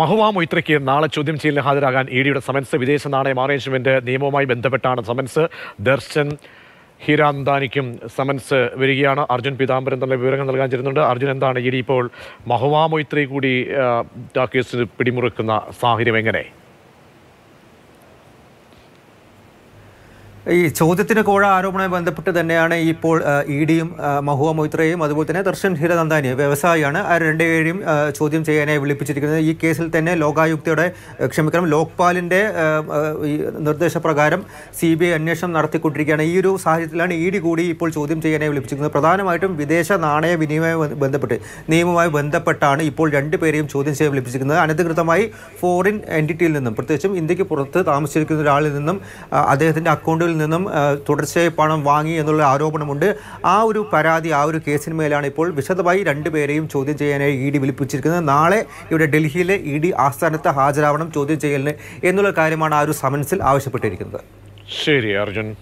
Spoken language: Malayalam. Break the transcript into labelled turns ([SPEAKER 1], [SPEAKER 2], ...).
[SPEAKER 1] മഹുവാ മൊയ്ത്രയ്ക്ക് നാളെ ചോദ്യം ചെയ്യലിന് ഹാജരാകാൻ ഇ ഡിയുടെ സമൻസ് വിദേശ നാണയം അറേഞ്ച്മെൻറ്റ് നിയമവുമായി ബന്ധപ്പെട്ടാണ് സമൻസ് ദർശൻ ഹിരാന്താനിക്കും സമൻസ് വരികയാണ് അർജുൻ പീതാംബരൻ തന്നെ വിവരങ്ങൾ നൽകാൻ ചേരുന്നുണ്ട് അർജുൻ എന്താണ് ഇ ഡി ഇപ്പോൾ മഹുവാ മൊയ്ത്രി കൂടി കേസിന് പിടിമുറുക്കുന്ന സാഹചര്യം എങ്ങനെ
[SPEAKER 2] ഈ ചോദ്യത്തിന് കോഴ ആരോപണവുമായി ബന്ധപ്പെട്ട് തന്നെയാണ് ഇപ്പോൾ ഇ ഡിയും മഹുവ മൊയ്ത്രയും അതുപോലെ തന്നെ ദർശൻ ഹീരനന്ദാനി വ്യവസായിയാണ് ആ രണ്ടുപേരെയും ചോദ്യം ചെയ്യാനായി വിളിപ്പിച്ചിരിക്കുന്നത് ഈ കേസിൽ തന്നെ ലോകായുക്തയുടെ ക്ഷമിക്കണം ലോക്പാലിൻ്റെ നിർദ്ദേശപ്രകാരം സി ബി ഐ അന്വേഷണം നടത്തിക്കൊണ്ടിരിക്കുകയാണ് ഈ ഒരു സാഹചര്യത്തിലാണ് ഇ ഡി കൂടി ഇപ്പോൾ ചോദ്യം ചെയ്യാനായി വിളിപ്പിച്ചിരിക്കുന്നത് പ്രധാനമായിട്ടും വിദേശ നാണയ വിനിമയവുമായി ബന്ധപ്പെട്ട് നിയമവുമായി ബന്ധപ്പെട്ടാണ് ഇപ്പോൾ രണ്ടുപേരെയും ചോദ്യം ചെയ്യാൻ വിളിപ്പിച്ചിരിക്കുന്നത് അനധികൃതമായി ഫോറിൻ എൻറ്റിറ്റിയിൽ നിന്നും പ്രത്യേകിച്ചും ഇന്ത്യക്ക് പുറത്ത് താമസിച്ചിരിക്കുന്ന ഒരാളിൽ നിന്നും അദ്ദേഹത്തിൻ്റെ അക്കൗണ്ടിൽ നിന്നും തുടർച്ചയായി പണം വാങ്ങി എന്നുള്ള ആരോപണമുണ്ട് ആ ഒരു പരാതി ആ ഒരു കേസിന്മേലാണ് ഇപ്പോൾ വിശദമായി രണ്ടുപേരെയും ചോദ്യം ചെയ്യാനായി ഇ ഡി വിളിപ്പിച്ചിരിക്കുന്നത് നാളെ ഇവിടെ ഡൽഹിയിലെ ഇ ഡി ആസ്ഥാനത്ത് ഹാജരാവണം ചോദ്യം ചെയ്യലിന് എന്നുള്ള കാര്യമാണ് ആ ഒരു സമൻസിൽ ആവശ്യപ്പെട്ടിരിക്കുന്നത് ശരി അർജുൻ